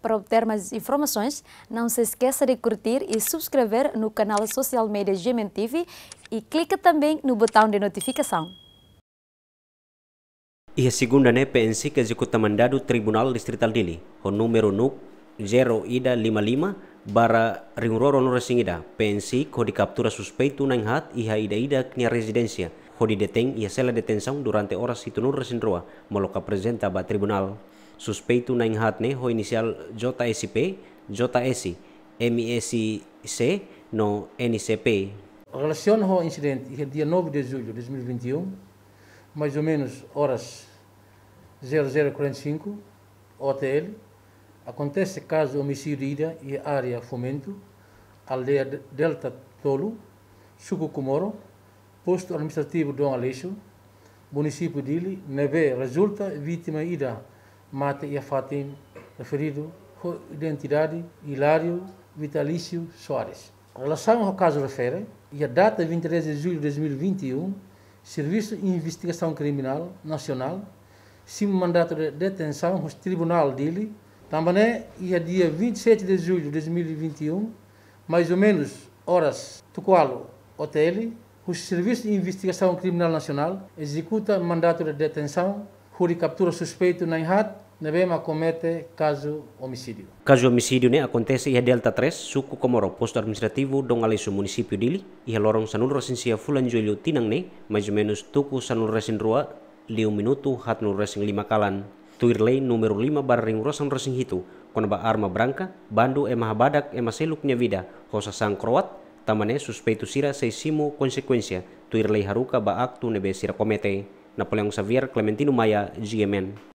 Para obter mais informações, não se esqueça de curtir e subscrever no canal Social Media Gemen TV e clique também no botão de notificação. E a segunda NPNC que executa mandado Tribunal Distrital Dili, o número NUC 0 IDA 55 barra Ringroro Norasingida, PNC, que captura suspeito na INHAT e Haida Ida na Residência, Jodi detém e a detenção durante horas e tunur resinroa, Moloka, apresenta ba tribunal. Suspeito na inhatne ho inicial JSP, JS, MSC no NCP. Relaciona ao incidente dia 9 de julho de 2021, mais ou menos horas 0045, OTL, acontece caso homicídio e área fomento, aldeia Delta Tolo, Comoro, posto administrativo Dom Aleixo, município de neve resulta vítima Ida Mata e Fatim, referido com identidade Hilário Vitalício Soares. Em relação ao caso refere, e a data 23 de julho de 2021, Serviço de Investigação Criminal Nacional, sim mandato de detenção no Tribunal de Ili, também e dia 27 de julho de 2021, mais ou menos horas, do qual hotel o Serviço de Investigação Criminal Nacional executa mandato de detenção suspek captura suspeito na na Nebema comete caso homicídio. Caso homicídio né, acontece em Delta 3, suku Komoro, posto administrativo do Alesso, município dili, ia e lorong sanul resensia fulan julio tinang mais ou menos tuku Sanur resin rua, liu minutu hat Nur resin lima kalan. Tuir lei numero 5 barring rosang resin hitu, konaba arma branca, bandu emah badak emah seluknya vida, hosa sang kroat, tamane suspeitusira seisimo konsekuensia tuir lei haruka ba acto nebe sira comete Napoleão Xavier Clementino Maya, GMN